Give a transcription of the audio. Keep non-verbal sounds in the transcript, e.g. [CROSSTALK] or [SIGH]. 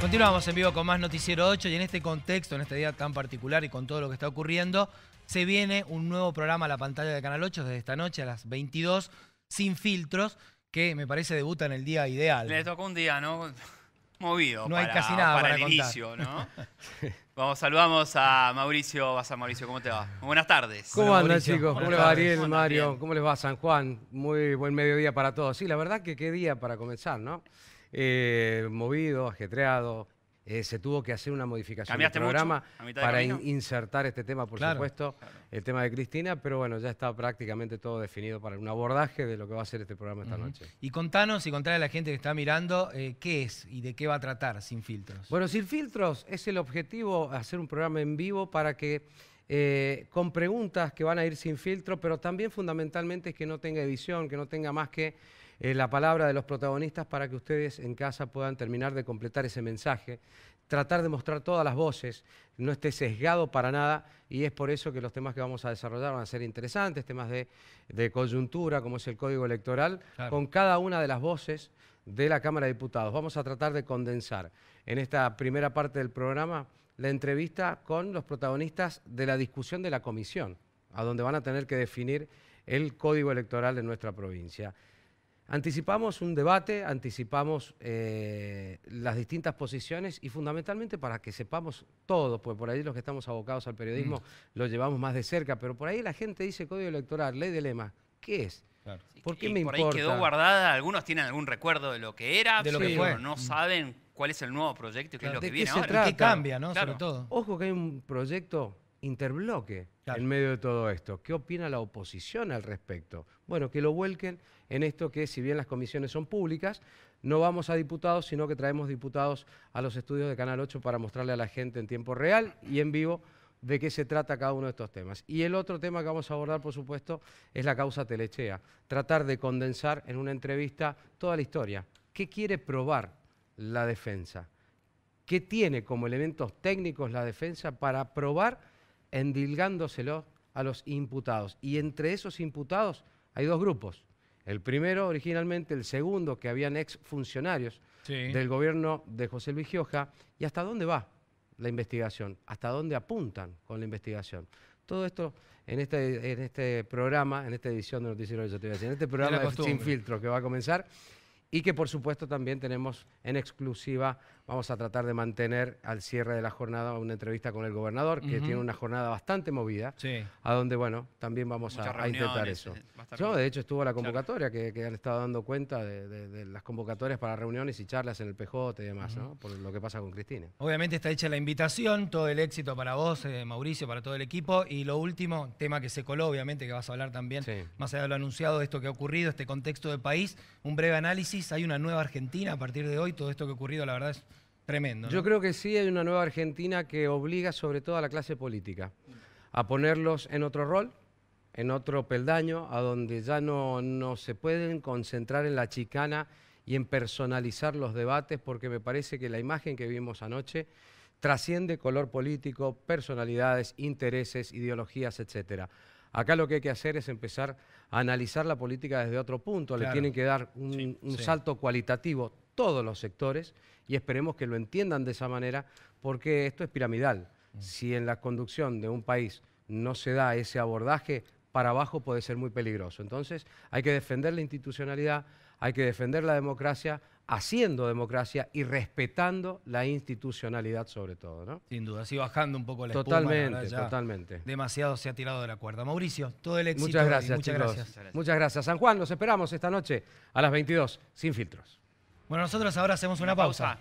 Continuamos en vivo con más Noticiero 8 y en este contexto, en este día tan particular y con todo lo que está ocurriendo, se viene un nuevo programa a la pantalla de Canal 8 desde esta noche a las 22, sin filtros, que me parece debuta en el día ideal. Le tocó un día, ¿no? Movido. No hay casi nada para, el inicio, ¿no? [LAUGHS] Vamos, saludamos a Mauricio Vas Mauricio, ¿cómo te va? Buenas tardes. ¿Cómo andan, chicos? ¿Cómo les va, Ariel, Mario? ¿Cómo les va, San Juan? Muy buen mediodía para todos. Sí, la verdad que qué día para comenzar, ¿no? Eh, movido, ajetreado. Eh, se tuvo que hacer una modificación del programa para insertar este tema, por supuesto, el tema de Cristina, pero bueno, ya está prácticamente todo definido para un abordaje de lo que va a ser este programa esta noche. Y contanos y contale a la gente que está mirando eh, qué es y de qué va a tratar Sin Filtros. Bueno, Sin Filtros es el objetivo, hacer un programa en vivo para que con preguntas que van a ir sin filtro, pero también fundamentalmente es que no tenga edición, que no tenga más que eh, la palabra de los protagonistas para que ustedes en casa puedan terminar de completar ese mensaje, tratar de mostrar todas las voces, no esté sesgado para nada y es por eso que los temas que vamos a desarrollar van a ser interesantes, temas de, coyuntura, como es el código electoral, con cada una de las voces de la Cámara de Diputados. Vamos a tratar de condensar en esta primera parte del programa la entrevista con los protagonistas de la discusión de la comisión, a donde van a tener que definir el código electoral de nuestra provincia. Anticipamos un debate, anticipamos eh, las distintas posiciones y fundamentalmente para que sepamos todo, pues por ahí los que estamos abocados al periodismo mm. lo llevamos más de cerca, pero por ahí la gente dice código electoral, ley de lema, ¿qué es? ¿Por qué por ahí quedó guardada, algunos tienen algún recuerdo de lo que era, de lo no mm. saben cuál es el nuevo proyecto y qué es lo que viene ahora. ¿Qué cambia, no? Sobre todo. Ojo que hay un proyecto interbloque en medio de todo esto. ¿Qué opina la oposición al respecto? Bueno, que lo vuelquen en esto que, si bien las comisiones son públicas, no vamos a diputados, sino que traemos diputados a los estudios de Canal 8 para mostrarle a la gente en tiempo real y en vivo de qué se trata cada uno de estos temas. Y el otro tema que vamos a abordar, por supuesto, es la causa Telechea. Tratar de condensar en una entrevista toda la historia. ¿Qué quiere probar la defensa? ¿Qué tiene como elementos técnicos la defensa para probar endilgándoselo a los imputados. Y entre esos imputados hay dos grupos. El primero originalmente, el segundo que habían ex funcionarios del gobierno de José Luis Gioja. ¿Y hasta dónde va la investigación? ¿Hasta dónde apuntan con la investigación? Todo esto en este, en este programa, en esta edición de Noticiero, yo te en este programa de Sin Filtro que va a comenzar, y que por supuesto también tenemos en exclusiva, vamos a tratar de mantener al cierre de la jornada una entrevista con el gobernador, que tiene una jornada bastante movida, a donde, bueno, también vamos a, intentar eso. Eh, Yo, de hecho, estuvo la convocatoria, que, que han estado dando cuenta de, las convocatorias para reuniones y charlas en el PJ y demás, por lo que pasa con Cristina. Obviamente está hecha la invitación, todo el éxito para vos, eh, Mauricio, para todo el equipo, y lo último, tema que se coló, obviamente, que vas a hablar también, más allá de lo anunciado, de esto que ha ocurrido, este contexto de país, un breve análisis hay una nueva Argentina a partir de hoy, todo esto que ha ocurrido, la verdad es tremendo. Yo creo que sí hay una nueva Argentina que obliga sobre todo a la clase política a ponerlos en otro rol, en otro peldaño, a donde ya no, no se pueden concentrar en la chicana y en personalizar los debates, porque me parece que la imagen que vimos anoche trasciende color político, personalidades, intereses, ideologías, etcétera. Acá lo que hay que hacer es empezar a analizar la política desde otro punto. Le tienen que dar un, salto cualitativo todos los sectores y esperemos que lo entiendan de esa manera porque esto es piramidal. Mm. Si en la conducción de un país no se da ese abordaje, para abajo puede ser muy peligroso. Entonces hay que defender la institucionalidad, hay que defender la democracia, haciendo democracia y respetando la institucionalidad sobre todo, ¿no? Sin duda, así bajando un poco la Totalmente, espuma, totalmente. Demasiado se ha tirado de la cuerda. Mauricio, todo el éxito. Muchas gracias, muchas gracias. Muchas gracias. San Juan, los esperamos esta noche a las 22, sin filtros. Bueno, nosotros ahora hacemos una, pausa.